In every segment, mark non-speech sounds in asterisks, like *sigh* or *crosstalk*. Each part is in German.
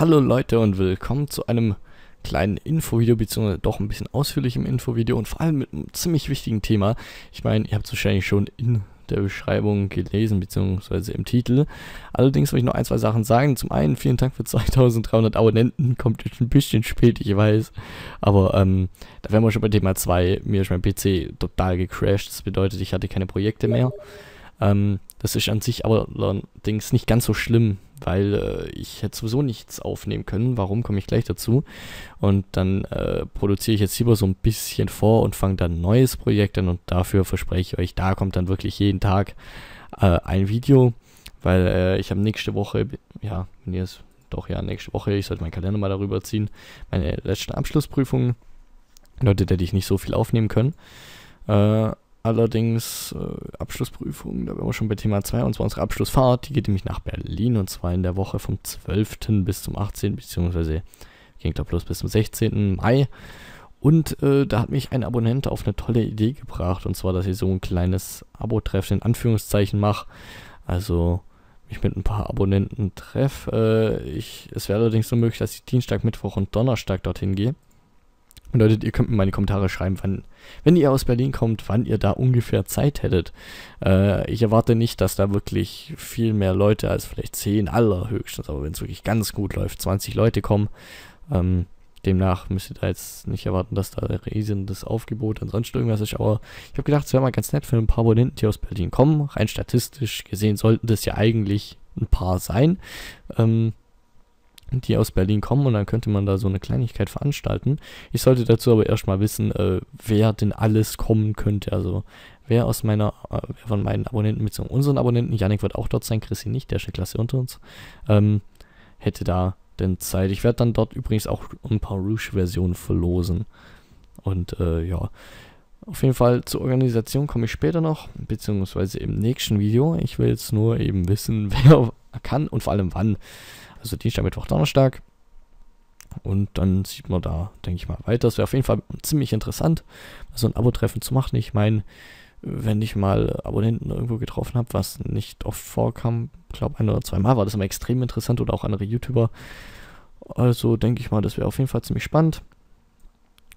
Hallo Leute und willkommen zu einem kleinen Infovideo, beziehungsweise doch ein bisschen ausführlichem Infovideo und vor allem mit einem ziemlich wichtigen Thema. Ich meine, ihr habt es wahrscheinlich schon in der Beschreibung gelesen, beziehungsweise im Titel. Allerdings will ich noch ein, zwei Sachen sagen. Zum einen, vielen Dank für 2300 Abonnenten. Kommt jetzt ein bisschen spät, ich weiß. Aber ähm, da wären wir schon bei Thema 2. Mir ist mein PC total gecrashed. Das bedeutet, ich hatte keine Projekte mehr. Ähm, das ist an sich aber allerdings nicht ganz so schlimm weil äh, ich hätte sowieso nichts aufnehmen können. Warum komme ich gleich dazu? Und dann äh, produziere ich jetzt lieber so ein bisschen vor und fange dann ein neues Projekt an und dafür verspreche ich euch, da kommt dann wirklich jeden Tag äh, ein Video, weil äh, ich habe nächste Woche, ja, wenn ihr es doch ja, nächste Woche, ich sollte meinen Kalender mal darüber ziehen, meine letzten Abschlussprüfungen. Leute, hätte ich nicht so viel aufnehmen können. Äh, Allerdings äh, Abschlussprüfungen, da wären wir schon bei Thema 2 und zwar unsere Abschlussfahrt. Die geht nämlich nach Berlin und zwar in der Woche vom 12. bis zum 18. beziehungsweise ging da bloß bis zum 16. Mai. Und äh, da hat mich ein Abonnent auf eine tolle Idee gebracht und zwar, dass ich so ein kleines Abo-Treffen in Anführungszeichen mache. Also mich mit ein paar Abonnenten treffe. Äh, es wäre allerdings nur möglich, dass ich Dienstag, Mittwoch und Donnerstag dorthin gehe. Bedeutet, ihr könnt mir mal in die Kommentare schreiben, wann, wenn ihr aus Berlin kommt, wann ihr da ungefähr Zeit hättet. Äh, ich erwarte nicht, dass da wirklich viel mehr Leute als vielleicht 10 allerhöchstens, aber wenn es wirklich ganz gut läuft, 20 Leute kommen. Ähm, demnach müsst ihr da jetzt nicht erwarten, dass da ein riesendes Aufgebot sonst irgendwas ist. Aber ich habe gedacht, es wäre mal ganz nett für ein paar Abonnenten, die aus Berlin kommen. Rein statistisch gesehen sollten das ja eigentlich ein paar sein. Ähm, die aus Berlin kommen und dann könnte man da so eine Kleinigkeit veranstalten. Ich sollte dazu aber erstmal wissen, äh, wer denn alles kommen könnte. Also wer aus meiner, äh, wer von meinen Abonnenten mit unseren Abonnenten, Janik wird auch dort sein, Chrissy nicht, der ist eine Klasse unter uns, ähm, hätte da denn Zeit. Ich werde dann dort übrigens auch ein paar Rouge-Versionen verlosen. Und äh, ja, auf jeden Fall zur Organisation komme ich später noch, beziehungsweise im nächsten Video. Ich will jetzt nur eben wissen, *laughs* wer kann und vor allem wann. Also Dienstag, Mittwoch, Donnerstag. Und dann sieht man da, denke ich mal, weiter. Es wäre auf jeden Fall ziemlich interessant, so ein Abo-Treffen zu machen. Ich meine, wenn ich mal Abonnenten irgendwo getroffen habe, was nicht oft vorkam, glaube ein oder zwei Mal, war das immer extrem interessant oder auch andere YouTuber. Also denke ich mal, das wäre auf jeden Fall ziemlich spannend.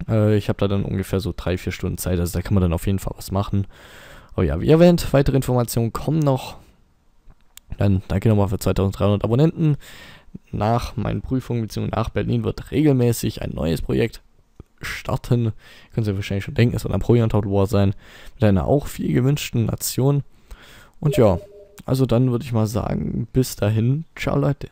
Äh, ich habe da dann ungefähr so drei, vier Stunden Zeit, also da kann man dann auf jeden Fall was machen. Aber ja, wie erwähnt, weitere Informationen kommen noch. Dann danke nochmal für 2300 Abonnenten. Nach meinen Prüfungen bzw. nach Berlin wird regelmäßig ein neues Projekt starten. Können Sie wahrscheinlich schon denken, es wird ein Pro Total War sein. Mit einer auch viel gewünschten Nation. Und ja, also dann würde ich mal sagen, bis dahin, ciao Leute.